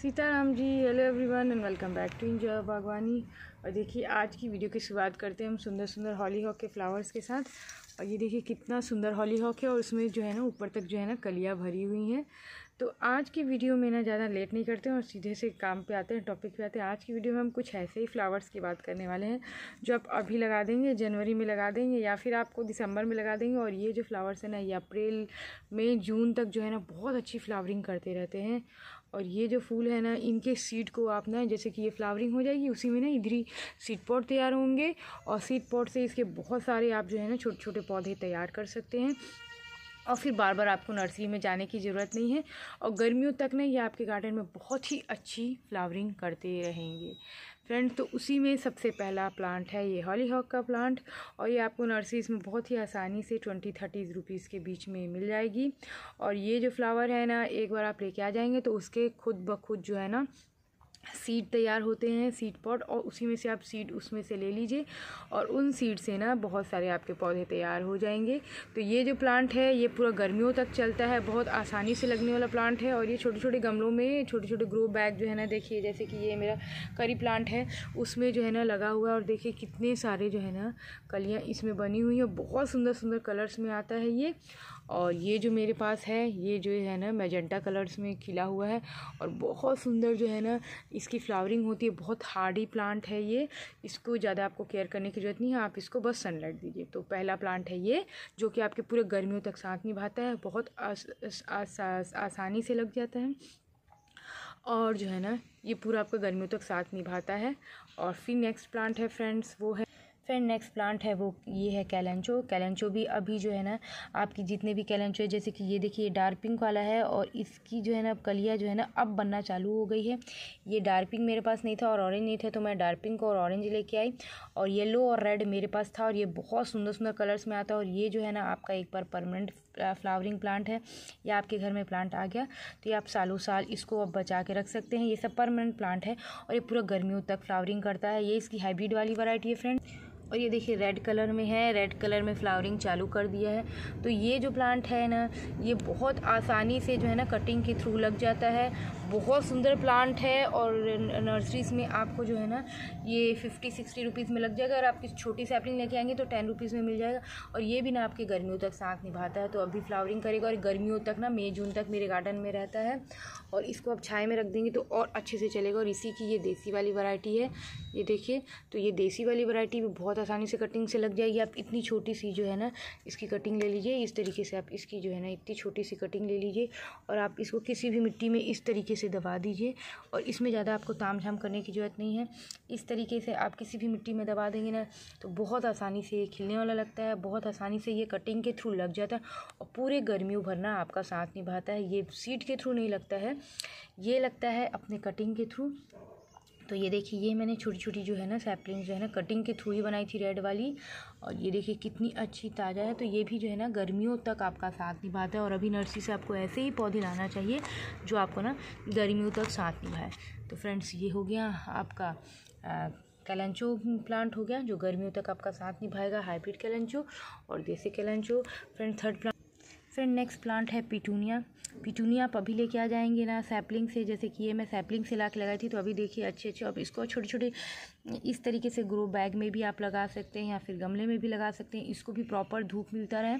Sitaram ji hello everyone and welcome back to enjoy Bagwani और देखिए आज की वीडियो की शुरुआत करते हैं हम सुंदर सुंदर हॉली हॉक के फ्लावर्स के साथ और ये देखिए कितना सुंदर हॉली हॉक है और उसमें जो है ना ऊपर तक जो है ना कलियाँ भरी हुई हैं तो आज की वीडियो में ना ज़्यादा लेट नहीं करते हैं और सीधे से काम पे आते हैं टॉपिक पे आते हैं आज की वीडियो में हम कुछ ऐसे ही फ्लावर्स की बात करने वाले हैं जो आप अभी लगा देंगे जनवरी में लगा देंगे या फिर आपको दिसंबर में लगा देंगे और ये जो फ्लावर्स हैं ना ये अप्रैल मई जून तक जो है ना बहुत अच्छी फ्लावरिंग करते रहते हैं और ये जो फूल है ना इनके सीड को आप ना जैसे कि ये फ्लावरिंग हो जाएगी उसी में ना इधर ही सीड पॉट तैयार होंगे और सीड पॉट से इसके बहुत सारे आप जो है ना छोटे छोटे पौधे तैयार कर सकते हैं और फिर बार बार आपको नर्सरी में जाने की ज़रूरत नहीं है और गर्मियों तक ना ये आपके गार्डन में बहुत ही अच्छी फ्लावरिंग करते रहेंगे फ्रेंड तो उसी में सबसे पहला प्लांट है ये हॉली हॉक का प्लांट और ये आपको नर्सरीज में बहुत ही आसानी से ट्वेंटी थर्टीज़ रुपीज़ के बीच में मिल जाएगी और ये जो फ्लावर है ना एक बार आप लेके आ जाएंगे तो उसके खुद ब खुद जो है ना सीड तैयार होते हैं सीड पॉट और उसी में से आप सीड उसमें से ले लीजिए और उन सीड से ना बहुत सारे आपके पौधे तैयार हो जाएंगे तो ये जो प्लांट है ये पूरा गर्मियों तक चलता है बहुत आसानी से लगने वाला प्लांट है और ये छोटे छोटे गमलों में छोटे छोटे ग्रो बैग जो है ना देखिए जैसे कि ये मेरा करी प्लांट है उसमें जो है ना लगा हुआ है और देखिए कितने सारे जो है ना कलियाँ इसमें बनी हुई हैं बहुत सुंदर सुंदर कलर्स में आता है ये और ये जो मेरे पास है ये जो है ना मैजेंटा कलर्स में खिला हुआ है और बहुत सुंदर जो है ना इसकी फ्लावरिंग होती है बहुत हार्डी प्लांट है ये इसको ज़्यादा आपको केयर करने की ज़रूरत नहीं है आप इसको बस सनलाइट दीजिए तो पहला प्लांट है ये जो कि आपके पूरे गर्मियों तक साथ निभाता है बहुत आस, आस, आस, आस, आसानी से लग जाता है और जो है ना ये पूरा आपका गर्मियों तक साथ निभाता है और फिर नेक्स्ट प्लांट है फ्रेंड्स वो है फिर नेक्स्ट प्लांट है वो ये है कैलेंचो कैलेंचो भी अभी जो है ना आपकी जितने भी कैलेंचो है जैसे कि ये देखिए ये डार्क पिंक वाला है और इसकी जो है ना कलिया जो है ना अब बनना चालू हो गई है ये डार्क पिंक मेरे पास नहीं था और ऑरेंज नहीं था तो मैं डार्क पिंक और ऑरेंज लेके आई और येलो और रेड मेरे पास था और ये बहुत सुंदर सुंदर कलर्स में आता है और ये जो है ना आपका एक बार परमानेंट फ्लावरिंग प्लांट है या आपके घर में प्लांट आ गया तो ये आप सालों साल इसको आप बचा के रख सकते हैं ये सब परमानेंट प्लांट है और ये पूरा गर्मियों तक फ्लावरिंग करता है ये इसकी हाइब्रिड वाली वैरायटी है फ्रेंड और ये देखिए रेड कलर में है रेड कलर में फ्लावरिंग चालू कर दिया है तो ये जो प्लांट है ना ये बहुत आसानी से जो है ना कटिंग के थ्रू लग जाता है बहुत सुंदर प्लांट है और नर्सरीज़ में आपको जो है ना ये फिफ्टी सिक्सटी रुपीज़ में लग जाएगा अगर आप किसी छोटी सैपलिंग लेके आएंगे तो टेन रुपीज़ में मिल जाएगा और ये भी ना आपके गर्मियों तक साथ निभाता है तो अभी फ्लावरिंग करेगा और गर्मियों तक ना मई जून तक मेरे गार्डन में रहता है और इसको आप छाए में रख देंगे तो और अच्छे से चलेगा और इसी की ये देसी वाली वरायटी है ये देखिए तो ये देसी वाली वरायटी भी बहुत बहुत आसानी से कटिंग से लग जाएगी आप इतनी छोटी सी जो है ना इसकी कटिंग ले लीजिए इस तरीके से आप इसकी जो है ना इतनी छोटी सी कटिंग ले लीजिए और आप इसको किसी भी मिट्टी में इस तरीके से दबा दीजिए और इसमें ज़्यादा आपको ताम झाम करने की ज़रूरत नहीं है इस तरीके से आप किसी भी मिट्टी में दबा देंगे ना तो बहुत आसानी से ये खिलने वाला लगता है बहुत आसानी से ये कटिंग के थ्रू लग जाता है और पूरे गर्मियों भरना आपका साथ निभाता है ये सीट के थ्रू नहीं लगता है ये लगता है अपने कटिंग के थ्रू तो ये देखिए ये मैंने छोटी छोटी जो है ना सैपलिंग जो है ना कटिंग के थ्रू ही बनाई थी रेड वाली और ये देखिए कितनी अच्छी ताज़ा है तो ये भी जो है ना गर्मियों तक आपका साथ निभाता है और अभी नर्सरी से आपको ऐसे ही पौधे लाना चाहिए जो आपको ना गर्मियों तक साथ निभाए तो फ्रेंड्स ये हो गया आपका कैलेंचो प्लांट हो गया जो गर्मियों तक आपका साथ निभाएगा हाईब्रिड कैलेंचो और देसी कैलेंचो फ्रेंड थर्ड प्लांट फिर नेक्स्ट प्लांट है पिटूनिया पिटूनिया आप अभी लेके आ जाएंगे ना सैपलिंग से जैसे कि ये मैं सैपलिंग से ला के लगाई थी तो अभी देखिए अच्छे अच्छे अब इसको छोटे छोटे इस तरीके से ग्रो बैग में भी आप लगा सकते हैं या फिर गमले में भी लगा सकते हैं इसको भी प्रॉपर धूप मिलता रहे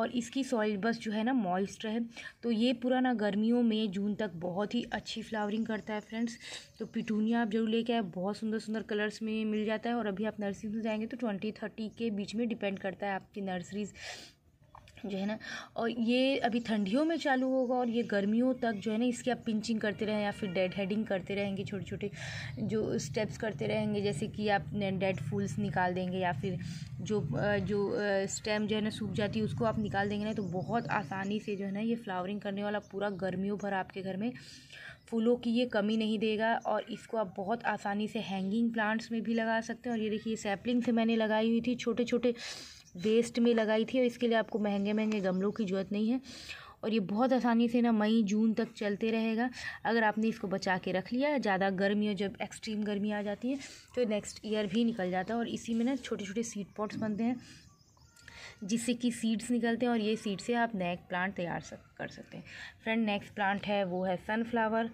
और इसकी सॉइल बस जो है ना मॉइस्ट रहे तो ये पूरा ना गर्मियों में जून तक बहुत ही अच्छी फ्लावरिंग करता है फ्रेंड्स तो पिटूनिया आप जरूर लेके आए बहुत सुंदर सुंदर कलर्स में मिल जाता है और अभी आप नर्सरी में जाएंगे तो ट्वेंटी थर्टी के बीच में डिपेंड करता है आपकी नर्सरीज़ जो है ना और ये अभी ठंडियों में चालू होगा और ये गर्मियों तक जो है ना इसकी आप पिंचिंग करते रहें या फिर डेड हेडिंग करते रहेंगे छोटे छोटे जो स्टेप्स करते रहेंगे जैसे कि आप डेड फूल्स निकाल देंगे या फिर जो जो स्टेम जो है ना सूख जाती है उसको आप निकाल देंगे ना तो बहुत आसानी से जो है ना ये फ्लावरिंग करने वाला पूरा गर्मियों भर आपके घर में फूलों की ये कमी नहीं देगा और इसको आप बहुत आसानी से हैंगिंग प्लांट्स में भी लगा सकते हैं और ये देखिए सैपलिंग से मैंने लगाई हुई थी छोटे छोटे वेस्ट में लगाई थी और इसके लिए आपको महंगे महंगे गमलों की ज़रूरत नहीं है और ये बहुत आसानी से ना मई जून तक चलते रहेगा अगर आपने इसको बचा के रख लिया ज़्यादा गर्मी और जब एक्सट्रीम गर्मी आ जाती है तो नेक्स्ट ईयर भी निकल जाता है और इसी में ना छोटे छोटे सीड पॉट्स बनते हैं जिससे कि सीड्स निकलते हैं और ये सीड से आप नेक प्लांट तैयार सक, कर सकते हैं फ्रेंड नेक्स्ट प्लांट है वो है सनफ्लावर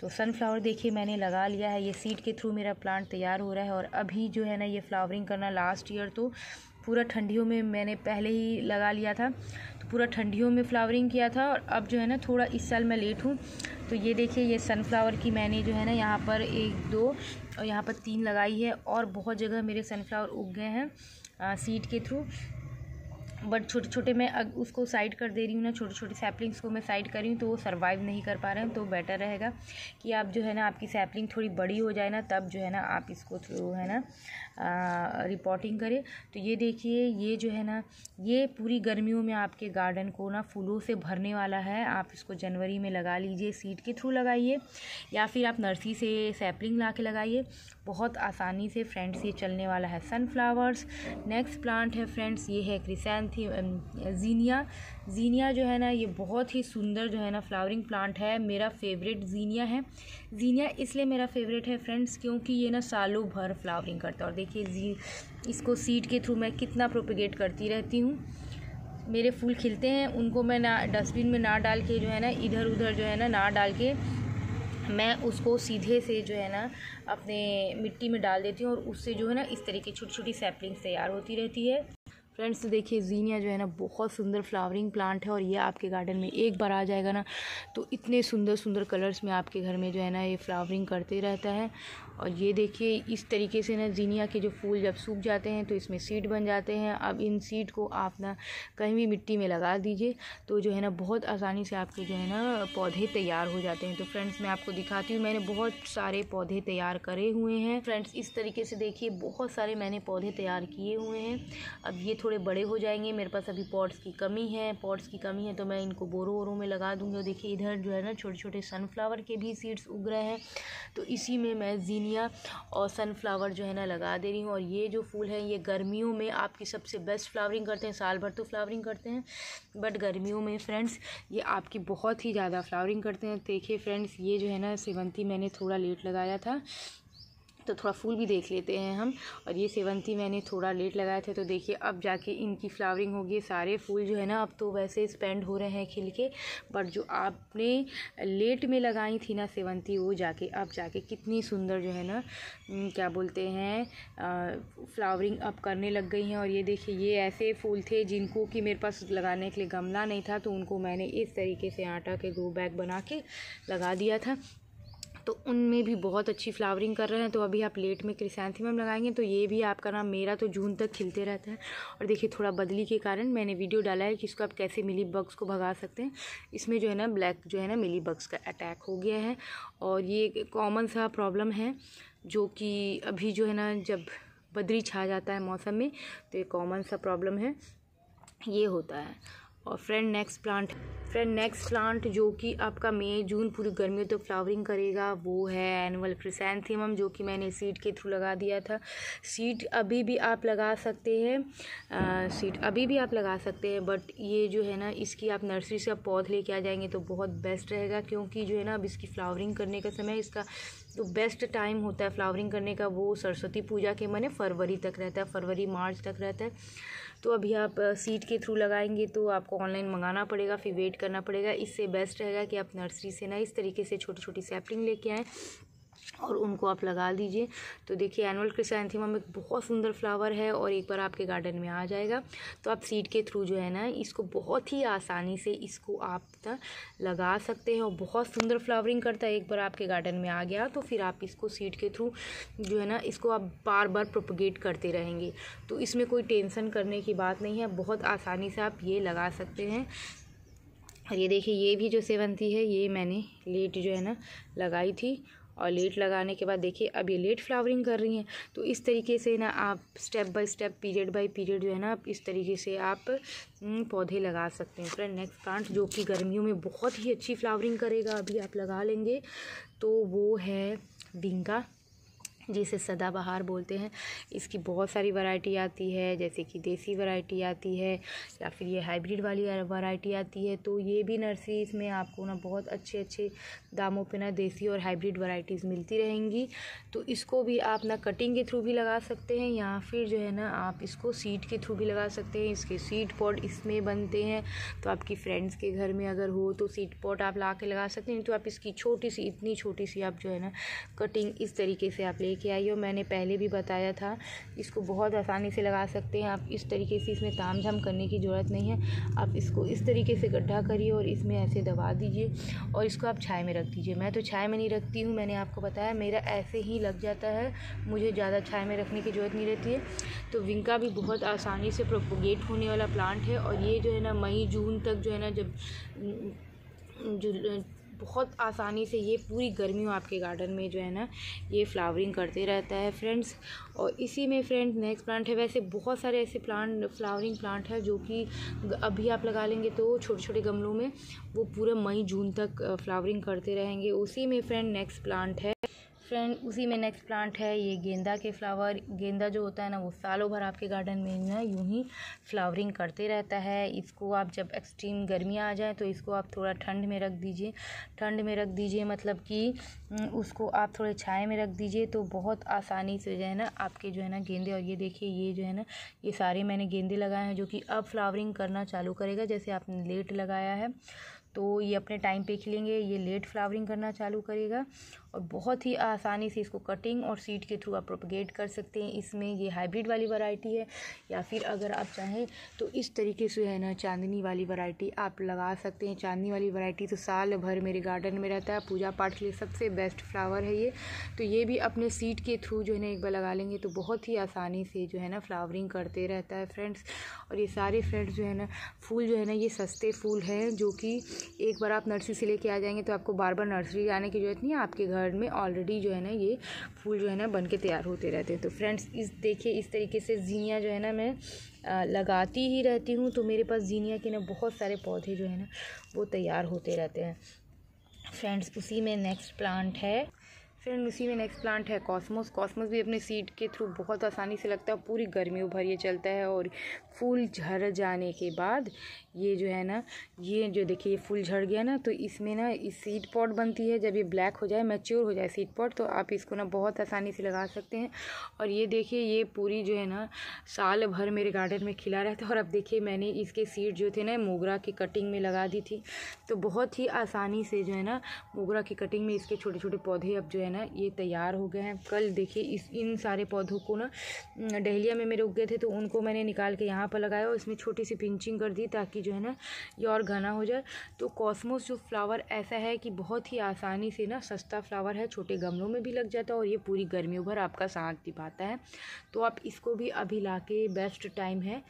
तो सनफ्लावर देखिए मैंने लगा लिया है ये सीड के थ्रू मेरा प्लांट तैयार हो रहा है और अभी जो है ना ये फ्लावरिंग करना लास्ट ईयर तो पूरा ठंडियों में मैंने पहले ही लगा लिया था तो पूरा ठंडियों में फ्लावरिंग किया था और अब जो है ना थोड़ा इस साल मैं लेट हूँ तो ये देखिए ये सनफ्लावर की मैंने जो है ना यहाँ पर एक दो और यहाँ पर तीन लगाई है और बहुत जगह मेरे सनफ्लावर उग गए हैं सीड के थ्रू बट छोटे छोटे मैं अग उसको साइड कर दे रही हूँ ना छोटे छोटे सैपलिंग्स को मैं साइड कर रही हूँ तो वो सर्वाइव नहीं कर पा रहे हैं तो बेटर रहेगा कि आप जो है ना आपकी सैपलिंग थोड़ी बड़ी हो जाए ना तब जो है ना आप इसको थ्रू है ना रिपोर्टिंग करें तो ये देखिए ये जो है ना ये पूरी गर्मियों में आपके गार्डन को ना फूलों से भरने वाला है आप इसको जनवरी में लगा लीजिए सीड के थ्रू लगाइए या फिर आप नर्सरी से सैपलिंग ला के लगाइए बहुत आसानी से फ्रेंड्स ये चलने वाला है सनफ्लावर्स नेक्स्ट प्लांट है फ्रेंड्स ये है क्रिसैंथी जीनिया जीनिया जो है ना ये बहुत ही सुंदर जो है ना फ्लावरिंग प्लांट है मेरा फेवरेट जीनिया है जीनिया इसलिए मेरा फेवरेट है फ्रेंड्स क्योंकि ये ना सालों भर फ्लावरिंग करता है और देखिए जी इसको सीड के थ्रू मैं कितना प्रोपिगेट करती रहती हूँ मेरे फूल खिलते हैं उनको मैं ना डस्टबिन में ना डाल के जो है ना इधर उधर जो है ना ना डाल के मैं उसको सीधे से जो है ना अपने मिट्टी में डाल देती हूँ और उससे जो है ना इस तरीके छोटी छोटी सैपलिंग्स तैयार होती रहती है फ्रेंड्स तो देखिए जीनिया जो है ना बहुत सुंदर फ्लावरिंग प्लांट है और ये आपके गार्डन में एक बार आ जाएगा ना तो इतने सुंदर सुंदर कलर्स में आपके घर में जो है ना ये फ्लावरिंग करते रहता है और ये देखिए इस तरीके से ना जीनिया के जो फूल जब सूख जाते हैं तो इसमें सीड बन जाते हैं अब इन सीड को आप ना कहीं भी मिट्टी में लगा दीजिए तो जो है ना बहुत आसानी से आपके जो है ना पौधे तैयार हो जाते हैं तो फ्रेंड्स मैं आपको दिखाती हूँ मैंने बहुत सारे पौधे तैयार करे हुए हैं फ्रेंड्स इस तरीके से देखिए बहुत सारे मैंने पौधे तैयार किए हुए हैं अब ये थोड़ा थोड़े बड़े हो जाएंगे मेरे पास अभी पॉट्स की कमी है पॉट्स की कमी है तो मैं इनको बोरो वोरों में लगा दूंगी और देखिए इधर जो है ना छोटे छोटे सनफ्लावर के भी सीड्स उग रहे हैं तो इसी में मैं जीनिया और सनफ्लावर जो है ना लगा दे रही हूँ और ये जो फूल हैं ये गर्मियों में आपकी सबसे बेस्ट फ्लावरिंग करते हैं साल भर तो फ्लावरिंग करते हैं बट गर्मियों में फ्रेंड्स ये आपकी बहुत ही ज़्यादा फ्लावरिंग करते हैं देखिए फ्रेंड्स ये जो है ना सेवंती मैंने थोड़ा लेट लगाया था तो थोड़ा फूल भी देख लेते हैं हम और ये सेवंती मैंने थोड़ा लेट लगाए थे तो देखिए अब जाके इनकी फ्लावरिंग होगी सारे फूल जो है ना अब तो वैसे स्पेंड हो रहे हैं खिल के पर जो आपने लेट में लगाई थी ना सेवंती वो जाके अब जाके कितनी सुंदर जो है ना क्या बोलते हैं फ्लावरिंग अब करने लग गई हैं और ये देखिए ये ऐसे फूल थे जिनको कि मेरे पास लगाने के लिए गमला नहीं था तो उनको मैंने इस तरीके से आटा के ग्रो बैग बना के लगा दिया था तो उनमें भी बहुत अच्छी फ्लावरिंग कर रहे हैं तो अभी आप लेट में क्रिसैंथीमम लगाएंगे तो ये भी आपका ना मेरा तो जून तक खिलते रहता है और देखिए थोड़ा बदली के कारण मैंने वीडियो डाला है कि इसको आप कैसे मिली बग्स को भगा सकते हैं इसमें जो है ना ब्लैक जो है ना मिली बग्स का अटैक हो गया है और ये कॉमन सा प्रॉब्लम है जो कि अभी जो है ना जब बदरी छा जाता है मौसम में तो ये कॉमन सा प्रॉब्लम है ये होता है और friend next plant friend next plant जो कि आपका मई जून पूरी गर्मियों तक तो फ्लावरिंग करेगा वो है एनुअल क्रिसेंथीमम जो कि मैंने सीड के थ्रू लगा दिया था सीड अभी भी आप लगा सकते हैं सीड अभी भी आप लगा सकते हैं बट ये जो है ना इसकी आप नर्सरी से आप पौध लेके आ जाएंगे तो बहुत बेस्ट रहेगा क्योंकि जो है ना अब इसकी फ्लावरिंग करने का समय इसका जो तो बेस्ट टाइम होता है फ्लावरिंग करने का वो सरस्वती पूजा के मैंने फरवरी तक रहता है फरवरी मार्च तक रहता है तो अभी आप सीट के थ्रू लगाएंगे तो आपको ऑनलाइन मंगाना पड़ेगा फिर वेट करना पड़ेगा इससे बेस्ट रहेगा कि आप नर्सरी से ना इस तरीके से छोटी छोटी सैपलिंग लेके आएँ और उनको आप लगा दीजिए तो देखिए एनुअल क्रिसैंथीमम एक बहुत सुंदर फ्लावर है और एक बार आपके गार्डन में आ जाएगा तो आप सीड के थ्रू जो है ना इसको बहुत ही आसानी से इसको आप लगा सकते हैं और बहुत सुंदर फ्लावरिंग करता है एक बार आपके गार्डन में आ गया तो फिर आप इसको सीड के थ्रू जो है ना इसको आप बार बार प्रोपोगेट करते रहेंगे तो इसमें कोई टेंसन करने की बात नहीं है बहुत आसानी से आप ये लगा सकते हैं और ये देखिए ये भी जो सेवंती है ये मैंने लेट जो है ना लगाई थी और लेट लगाने के बाद देखिए अब ये लेट फ्लावरिंग कर रही हैं तो इस तरीके से ना आप step by step period by period जो है ना इस तरीके से आप हम्म, पौधे लगा सकते हैं फ्रेंड नेक्स्ट प्लांट जो कि गर्मियों में बहुत ही अच्छी फ्लावरिंग करेगा अभी आप लगा लेंगे तो वो है बिंगा जिसे सदाबहार बोलते हैं इसकी बहुत सारी वैरायटी आती है जैसे कि देसी वैरायटी आती है या फिर ये हाइब्रिड वाली वैरायटी आती है तो ये भी नर्सरीज में आपको ना बहुत अच्छे अच्छे दामों पे ना देसी और हाइब्रिड वैरायटीज़ मिलती रहेंगी तो इसको भी आप ना कटिंग के थ्रू भी लगा सकते हैं या फिर जो है ना आप इसको सीड के थ्रू भी लगा सकते हैं इसके सीड पॉट इसमें बनते हैं तो आपकी फ्रेंड्स के घर में अगर हो तो सीड पॉट आप ला के लगा सकते हैं तो आप इसकी छोटी सी इतनी छोटी सी आप जो है ना कटिंग इस तरीके से आप ले लेके आई और मैंने पहले भी बताया था इसको बहुत आसानी से लगा सकते हैं आप इस तरीके से इसमें ताम झाम करने की ज़रूरत नहीं है आप इसको इस तरीके से गड्ढा करिए और इसमें ऐसे दबा दीजिए और इसको आप छाए में रख दीजिए मैं तो छाए में नहीं रखती हूँ मैंने आपको बताया मेरा ऐसे ही लग जाता है मुझे ज़्यादा छाए में रखने की ज़रूरत नहीं रहती है तो विंका भी बहुत आसानी से प्रोपोगेट होने वाला प्लांट है और ये जो है ना मई जून तक जो है ना जब जो बहुत आसानी से ये पूरी गर्मियों आपके गार्डन में जो है ना ये फ्लावरिंग करते रहता है फ्रेंड्स और इसी में फ्रेंड्स नेक्स्ट प्लांट है वैसे बहुत सारे ऐसे प्लांट फ्लावरिंग प्लांट है जो कि अभी आप लगा लेंगे तो छोटे छोटे गमलों में वो पूरे मई जून तक फ्लावरिंग करते रहेंगे उसी में फ्रेंड नेक्स्ट प्लांट है फ्रेंड उसी में नेक्स्ट प्लांट है ये गेंदा के फ्लावर गेंदा जो होता है ना वो सालों भर आपके गार्डन में ना यूँ ही फ्लावरिंग करते रहता है इसको आप जब एक्सट्रीम गर्मी आ जाए तो इसको आप थोड़ा ठंड में रख दीजिए ठंड में रख दीजिए मतलब कि उसको आप थोड़े छाए में रख दीजिए तो बहुत आसानी से जो है ना आपके जो है ना गेंदे और ये देखिए ये जो है ना ये सारे मैंने गेंदे लगाए हैं जो कि अब फ्लावरिंग करना चालू करेगा जैसे आपने लेट लगाया है तो ये अपने टाइम पे खिलेंगे ये लेट फ्लावरिंग करना चालू करेगा और बहुत ही आसानी से इसको कटिंग और सीड के थ्रू आप प्रोपगेट कर सकते हैं इसमें ये हाइब्रिड वाली वैरायटी है या फिर अगर आप चाहें तो इस तरीके से है ना चांदनी वाली वैरायटी आप लगा सकते हैं चांदनी वाली वैरायटी तो साल भर मेरे गार्डन में रहता है पूजा पाठ के लिए सबसे बेस्ट फ्लावर है ये तो ये भी अपने सीड के थ्रू जो है ना एक बार लगा लेंगे तो बहुत ही आसानी से जो है ना फ्लावरिंग करते रहता है फ्रेंड्स और ये सारे फ्रेंड्स जो है ना फूल जो है ना ये सस्ते फूल हैं जो कि एक बार आप नर्सरी से लेके आ जाएंगे तो आपको बार बार नर्सरी जाने की ज़रूरत नहीं है आपके घर में ऑलरेडी जो है ना ये फूल जो है ना बन के तैयार होते रहते हैं तो फ्रेंड्स इस देखिए इस तरीके से जीनिया जो है ना मैं लगाती ही रहती हूँ तो मेरे पास जीनिया के ना बहुत सारे पौधे जो है ना वो तैयार होते रहते हैं फ्रेंड्स उसी में नेक्स्ट प्लांट है फ्रेंड उसी में नेक्स्ट प्लांट है कॉस्मोस कॉस्मोस भी अपने सीड के थ्रू बहुत आसानी से लगता है पूरी गर्मी उभर ये चलता है और फूल झड़ जाने के बाद ये जो है ना ये जो देखिए ये फूल झड़ गया ना तो इसमें ना इस सीड पॉट बनती है जब ये ब्लैक हो जाए मैच्योर हो जाए सीड पॉट तो आप इसको ना बहुत आसानी से लगा सकते हैं और ये देखिए ये पूरी जो है ना साल भर मेरे गार्डन में खिला रहता है और अब देखिए मैंने इसके सीड जो थे ना मोगरा की कटिंग में लगा दी थी तो बहुत ही आसानी से जो है ना मोगरा की कटिंग में इसके छोटे छोटे पौधे अब जो है ना ना ये तैयार हो गए हैं कल देखिए इस इन सारे पौधों को ना डहलिया में मेरे उग गए थे तो उनको मैंने निकाल के यहाँ पर लगाया और इसमें छोटी सी पिंचिंग कर दी ताकि जो है ना ये और घना हो जाए तो कॉस्मोस जो फ्लावर ऐसा है कि बहुत ही आसानी से ना सस्ता फ्लावर है छोटे गमलों में भी लग जाता है और ये पूरी गर्मियों भर आपका साथ पाता है तो आप इसको भी अभी ला के बेस्ट टाइम है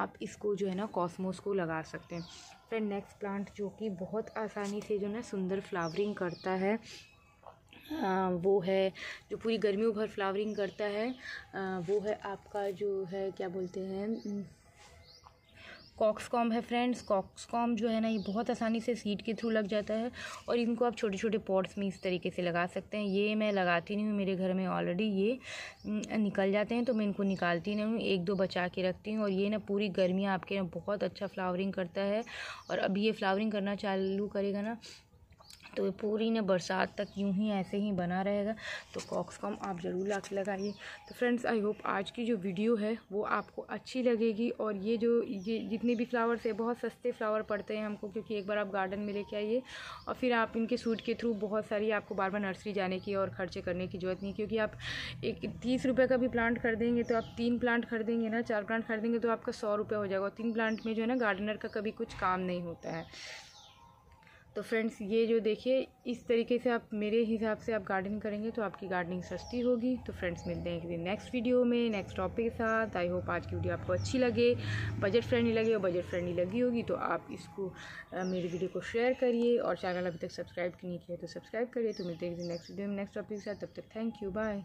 आप इसको जो है ना कॉस्मोस को लगा सकते हैं फिर नेक्स्ट प्लांट जो कि बहुत आसानी से जो ना सुंदर फ्लावरिंग करता है वो है जो पूरी गर्मियों भर फ्लावरिंग करता है वो है आपका जो है क्या बोलते हैं कॉक्सकॉम है फ्रेंड्स कॉक्सकॉम जो है ना ये बहुत आसानी से सीड के थ्रू लग जाता है और इनको आप छोटे छोटे पॉट्स में इस तरीके से लगा सकते हैं ये मैं लगाती नहीं हूँ मेरे घर में ऑलरेडी ये निकल जाते हैं तो मैं इनको निकालती नहीं हूँ एक दो बचा के रखती हूँ और ये ना पूरी गर्मियाँ आपके ना बहुत अच्छा फ्लावरिंग करता है और अभी ये फ्लावरिंग करना चालू करेगा ना तो पूरी ना बरसात तक यूँ ही ऐसे ही बना रहेगा तो कॉक्सकॉम आप ज़रूर ला लगाइए तो फ्रेंड्स आई होप आज की जो वीडियो है वो आपको अच्छी लगेगी और ये जो ये जितने भी फ्लावर्स है बहुत सस्ते फ्लावर पड़ते हैं हमको क्योंकि एक बार आप गार्डन में लेके आइए और फिर आप इनके सूट के थ्रू बहुत सारी आपको बार बार नर्सरी जाने की और खर्चे करने की ज़रूरत नहीं क्योंकि आप एक तीस रुपये का भी प्लांट खरीदेंगे तो आप तीन प्लांट खरीदेंगे ना चार प्लांट खरीदेंगे तो आपका सौ रुपये हो जाएगा और तीन प्लांट में जो है ना गार्डनर का कभी कुछ काम नहीं होता है तो फ्रेंड्स ये जो देखिए इस तरीके से आप मेरे हिसाब से आप गार्डनिंग करेंगे तो आपकी गार्डनिंग सस्ती होगी तो फ्रेंड्स मिलते हैं किसी नेक्स्ट वीडियो में नेक्स्ट टॉपिक के साथ आई होप आज की वीडियो आपको अच्छी लगे बजट फ्रेंडली लगे और बजट फ्रेंडली लगी होगी तो आप इसको मेरी वीडियो को शेयर करिए और चैनल अभी तक सब्सक्राइब नहीं किया तो सब्सक्राइब करिए तो मिलते हैं किसी नेक्स्ट वीडियो में नेक्स्ट टॉपिक के साथ तब तक थैंक यू बाय